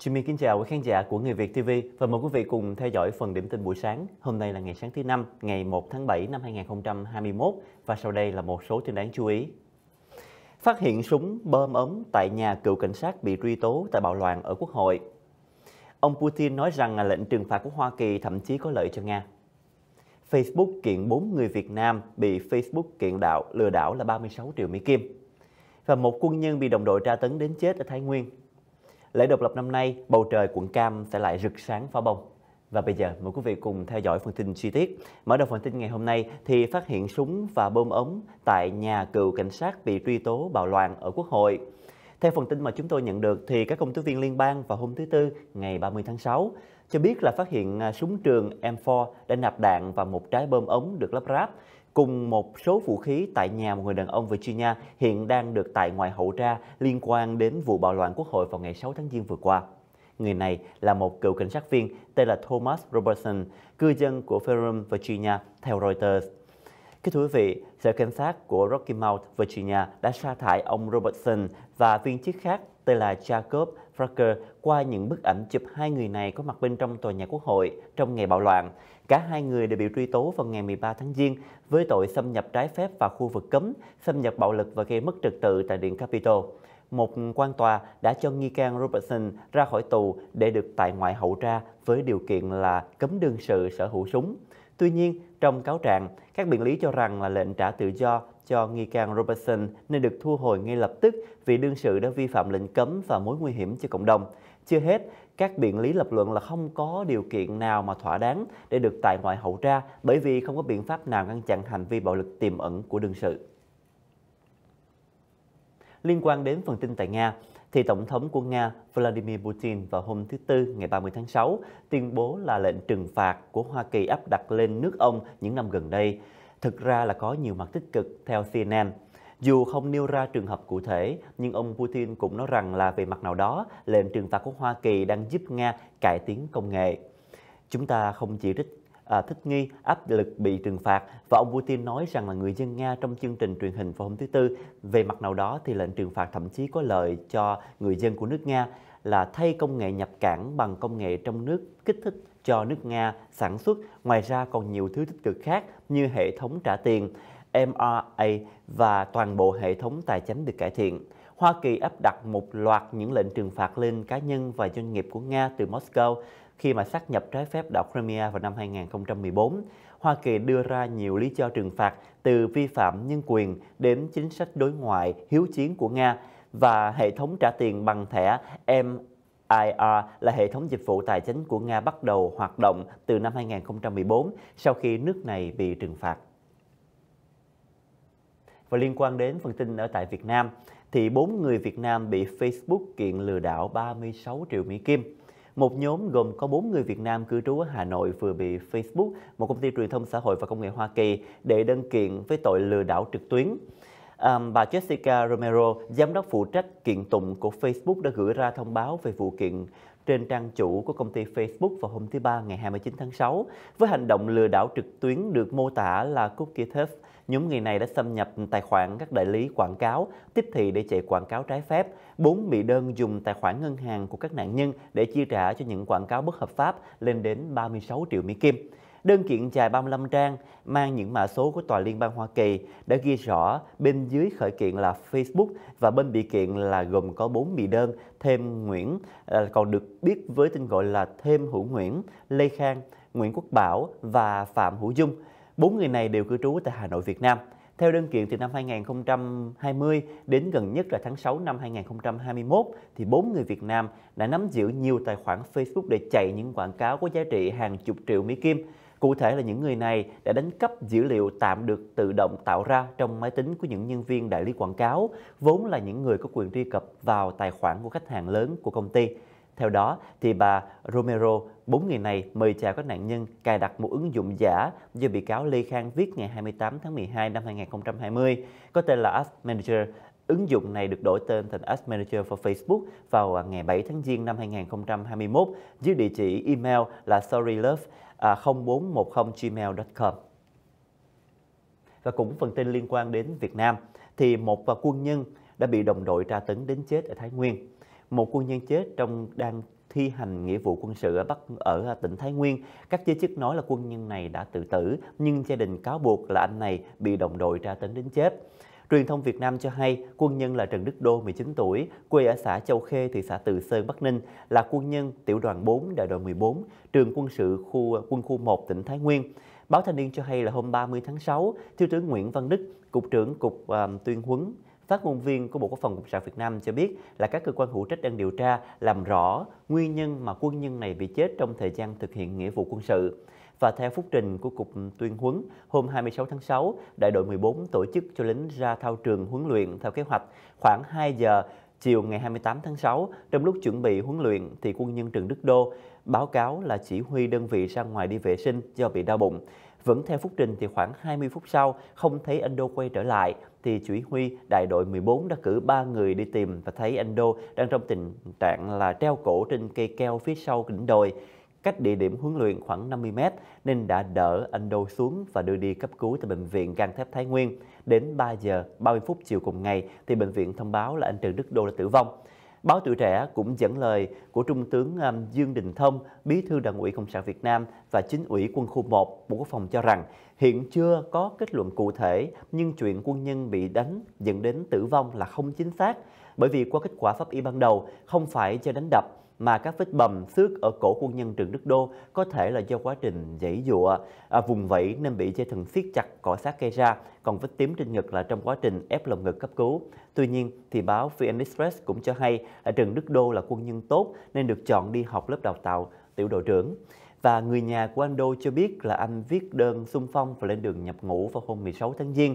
Chị kính chào quý khán giả của Người Việt TV và mời quý vị cùng theo dõi phần điểm tin buổi sáng. Hôm nay là ngày sáng thứ năm, ngày 1 tháng 7 năm 2021 và sau đây là một số tin đáng chú ý. Phát hiện súng bơm ống tại nhà cựu cảnh sát bị truy tố tại bạo loạn ở Quốc hội. Ông Putin nói rằng là lệnh trừng phạt của Hoa Kỳ thậm chí có lợi cho Nga. Facebook kiện 4 người Việt Nam bị Facebook kiện đạo lừa đảo là 36 triệu Mỹ Kim. Và một quân nhân bị đồng đội tra tấn đến chết ở Thái Nguyên Lễ độc lập năm nay, bầu trời quận Cam sẽ lại rực sáng pháo bông. Và bây giờ, mời quý vị cùng theo dõi phần tin chi tiết. Mở đầu phần tin ngày hôm nay thì phát hiện súng và bơm ống tại nhà cựu cảnh sát bị truy tố bạo loạn ở Quốc hội. Theo phần tin mà chúng tôi nhận được thì các công tố viên liên bang vào hôm thứ Tư ngày 30 tháng 6 cho biết là phát hiện à, súng trường M4 đã nạp đạn và một trái bơm ống được lắp ráp cùng một số vũ khí tại nhà một người đàn ông Virginia hiện đang được tại ngoại hậu tra liên quan đến vụ bạo loạn quốc hội vào ngày 6 tháng Giêng vừa qua. Người này là một cựu cảnh sát viên tên là Thomas Robertson, cư dân của Ferrum, Virginia, theo Reuters. Kính thưa quý vị, Sở Cảnh sát của Rocky Mount, Virginia đã sa thải ông Robertson và viên chức khác tên là Jacob Fracker qua những bức ảnh chụp hai người này có mặt bên trong tòa nhà quốc hội trong ngày bạo loạn. Cả hai người đều bị truy tố vào ngày 13 tháng Giêng với tội xâm nhập trái phép vào khu vực cấm, xâm nhập bạo lực và gây mất trật tự tại Điện Capitol. Một quan tòa đã cho nghi can Robertson ra khỏi tù để được tại ngoại hậu tra với điều kiện là cấm đương sự sở hữu súng. Tuy nhiên, trong cáo trạng, các biện lý cho rằng là lệnh trả tự do cho nghi can Robertson nên được thu hồi ngay lập tức vì đương sự đã vi phạm lệnh cấm và mối nguy hiểm cho cộng đồng. Chưa hết, các biện lý lập luận là không có điều kiện nào mà thỏa đáng để được tại ngoại hậu tra bởi vì không có biện pháp nào ngăn chặn hành vi bạo lực tiềm ẩn của đương sự. Liên quan đến phần tin tại Nga, thì Tổng thống của Nga Vladimir Putin vào hôm thứ Tư ngày 30 tháng 6 tuyên bố là lệnh trừng phạt của Hoa Kỳ áp đặt lên nước ông những năm gần đây thực ra là có nhiều mặt tích cực theo CNN. Dù không nêu ra trường hợp cụ thể, nhưng ông Putin cũng nói rằng là về mặt nào đó, lệnh trừng phạt của Hoa Kỳ đang giúp Nga cải tiến công nghệ. Chúng ta không chỉ trích à, thích nghi áp lực bị trừng phạt và ông Putin nói rằng là người dân Nga trong chương trình truyền hình vào hôm thứ tư về mặt nào đó thì lệnh trừng phạt thậm chí có lợi cho người dân của nước Nga là thay công nghệ nhập cảng bằng công nghệ trong nước kích thích cho nước Nga sản xuất. Ngoài ra còn nhiều thứ tích cực khác như hệ thống trả tiền, MRA và toàn bộ hệ thống tài chính được cải thiện. Hoa Kỳ áp đặt một loạt những lệnh trừng phạt lên cá nhân và doanh nghiệp của Nga từ Moscow khi mà xác nhập trái phép đảo Crimea vào năm 2014. Hoa Kỳ đưa ra nhiều lý do trừng phạt từ vi phạm nhân quyền đến chính sách đối ngoại hiếu chiến của Nga và hệ thống trả tiền bằng thẻ M IR là hệ thống dịch vụ tài chính của Nga bắt đầu hoạt động từ năm 2014 sau khi nước này bị trừng phạt. Và liên quan đến phần tin ở tại Việt Nam, thì 4 người Việt Nam bị Facebook kiện lừa đảo 36 triệu Mỹ Kim. Một nhóm gồm có 4 người Việt Nam cư trú ở Hà Nội vừa bị Facebook, một công ty truyền thông xã hội và công nghệ Hoa Kỳ, để đơn kiện với tội lừa đảo trực tuyến. Um, bà Jessica Romero, giám đốc phụ trách kiện tụng của Facebook đã gửi ra thông báo về vụ kiện trên trang chủ của công ty Facebook vào hôm thứ Ba ngày 29 tháng 6 với hành động lừa đảo trực tuyến được mô tả là cookie Theft. Nhóm người này đã xâm nhập tài khoản các đại lý quảng cáo, tiếp thị để chạy quảng cáo trái phép. Bốn bị đơn dùng tài khoản ngân hàng của các nạn nhân để chi trả cho những quảng cáo bất hợp pháp lên đến 36 triệu Mỹ Kim. Đơn kiện dài 35 trang mang những mã số của Tòa Liên bang Hoa Kỳ đã ghi rõ bên dưới khởi kiện là Facebook và bên bị kiện là gồm có 4 bị đơn thêm Nguyễn à, còn được biết với tên gọi là Thêm Hữu Nguyễn, Lê Khang, Nguyễn Quốc Bảo và Phạm Hữu Dung. Bốn người này đều cư trú tại Hà Nội, Việt Nam. Theo đơn kiện từ năm 2020 đến gần nhất là tháng 6 năm 2021 thì bốn người Việt Nam đã nắm giữ nhiều tài khoản Facebook để chạy những quảng cáo có giá trị hàng chục triệu Mỹ Kim. Cụ thể là những người này đã đánh cắp dữ liệu tạm được tự động tạo ra trong máy tính của những nhân viên đại lý quảng cáo, vốn là những người có quyền truy cập vào tài khoản của khách hàng lớn của công ty. Theo đó, thì bà Romero, bốn người này mời chào các nạn nhân cài đặt một ứng dụng giả do bị cáo Lê Khang viết ngày 28 tháng 12 năm 2020, có tên là App Manager Ứng dụng này được đổi tên thành Ads Manager for Facebook vào à, ngày 7 tháng Giêng năm 2021 dưới địa chỉ email là sorrylove0410gmail.com. À, Và cũng phần tin liên quan đến Việt Nam thì một à, quân nhân đã bị đồng đội tra tấn đến chết ở Thái Nguyên. Một quân nhân chết trong đang thi hành nghĩa vụ quân sự ở Bắc ở tỉnh Thái Nguyên. Các giới chức nói là quân nhân này đã tự tử, nhưng gia đình cáo buộc là anh này bị đồng đội tra tấn đến chết. Truyền thông Việt Nam cho hay quân nhân là Trần Đức Đô, 19 tuổi, quê ở xã Châu Khê, thị xã Từ Sơn, Bắc Ninh, là quân nhân tiểu đoàn 4, đại đội 14, trường quân sự khu quân khu 1 tỉnh Thái Nguyên. Báo Thanh niên cho hay là hôm 30 tháng 6, Thiếu tướng Nguyễn Văn Đức, Cục trưởng Cục uh, Tuyên huấn, Phát ngôn viên của Bộ Quốc phòng Cộng sản Việt Nam cho biết là các cơ quan hữu trách đang điều tra làm rõ nguyên nhân mà quân nhân này bị chết trong thời gian thực hiện nghĩa vụ quân sự. Và theo phúc trình của Cục Tuyên huấn, hôm 26 tháng 6, đại đội 14 tổ chức cho lính ra thao trường huấn luyện theo kế hoạch khoảng 2 giờ chiều ngày 28 tháng 6, trong lúc chuẩn bị huấn luyện thì quân nhân Trần Đức Đô báo cáo là chỉ huy đơn vị ra ngoài đi vệ sinh do bị đau bụng. Vẫn theo phúc trình thì khoảng 20 phút sau, không thấy anh Đô quay trở lại, thì chỉ huy đại đội 14 đã cử 3 người đi tìm và thấy anh Đô đang trong tình trạng là treo cổ trên cây keo phía sau đỉnh đồi cách địa điểm huấn luyện khoảng 50 mét nên đã đỡ anh Đô xuống và đưa đi cấp cứu tại bệnh viện Gang Thép Thái Nguyên. Đến 3 giờ 30 phút chiều cùng ngày thì bệnh viện thông báo là anh Trần Đức Đô đã tử vong. Báo Tuổi Trẻ cũng dẫn lời của Trung tướng um, Dương Đình Thông, Bí thư Đảng ủy Cộng sản Việt Nam và Chính ủy Quân khu 1 Bộ Quốc phòng cho rằng hiện chưa có kết luận cụ thể nhưng chuyện quân nhân bị đánh dẫn đến tử vong là không chính xác bởi vì qua kết quả pháp y ban đầu không phải do đánh đập mà các vết bầm xước ở cổ quân nhân Trần Đức Đô có thể là do quá trình dãy dụa à, vùng vẫy nên bị dây thần siết chặt cỏ sát gây ra, còn vết tím trên ngực là trong quá trình ép lồng ngực cấp cứu. Tuy nhiên, thì báo VN Express cũng cho hay là Trần Đức Đô là quân nhân tốt nên được chọn đi học lớp đào tạo tiểu đội trưởng. Và người nhà của anh Đô cho biết là anh viết đơn xung phong và lên đường nhập ngũ vào hôm 16 tháng Giêng.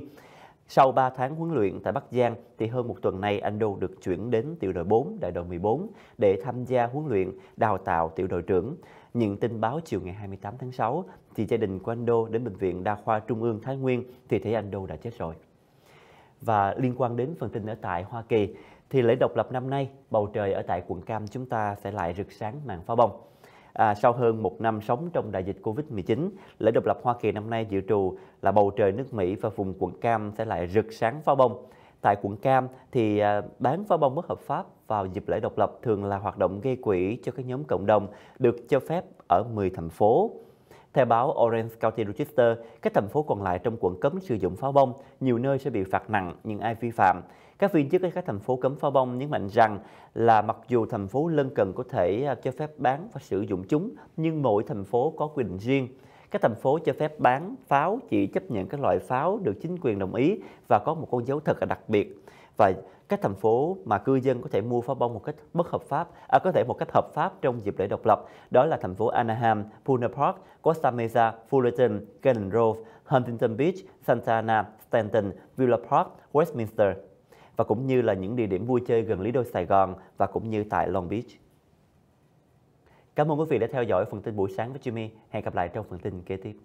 Sau 3 tháng huấn luyện tại Bắc Giang, thì hơn một tuần nay anh Đô được chuyển đến tiểu đội 4, đại đội 14 để tham gia huấn luyện đào tạo tiểu đội trưởng. Nhận tin báo chiều ngày 28 tháng 6, thì gia đình của anh Đô đến Bệnh viện Đa khoa Trung ương Thái Nguyên thì thấy anh Đô đã chết rồi. Và liên quan đến phần tin ở tại Hoa Kỳ, thì lễ độc lập năm nay, bầu trời ở tại quận Cam chúng ta sẽ lại rực sáng màn pháo bông. À, sau hơn một năm sống trong đại dịch Covid-19, lễ độc lập Hoa Kỳ năm nay dự trù là bầu trời nước Mỹ và vùng quận Cam sẽ lại rực sáng pháo bông. Tại quận Cam thì à, bán pháo bông bất hợp pháp vào dịp lễ độc lập thường là hoạt động gây quỹ cho các nhóm cộng đồng được cho phép ở 10 thành phố. Theo báo Orange County Register, các thành phố còn lại trong quận cấm sử dụng pháo bông, nhiều nơi sẽ bị phạt nặng nhưng ai vi phạm các viên chức ở các thành phố cấm pháo bông nhấn mạnh rằng là mặc dù thành phố lân cận có thể à, cho phép bán và sử dụng chúng, nhưng mỗi thành phố có quy định riêng. Các thành phố cho phép bán pháo chỉ chấp nhận các loại pháo được chính quyền đồng ý và có một con dấu thật là đặc biệt. Và các thành phố mà cư dân có thể mua pháo bông một cách bất hợp pháp, à, có thể một cách hợp pháp trong dịp lễ độc lập, đó là thành phố Anaheim, Puna Park, Costa Mesa, Fullerton, Garden Grove, Huntington Beach, Santa Ana, Stanton, Villa Park, Westminster, và cũng như là những địa điểm vui chơi gần Lý Đô Sài Gòn và cũng như tại Long Beach. Cảm ơn quý vị đã theo dõi phần tin buổi sáng với Jimmy. Hẹn gặp lại trong phần tin kế tiếp.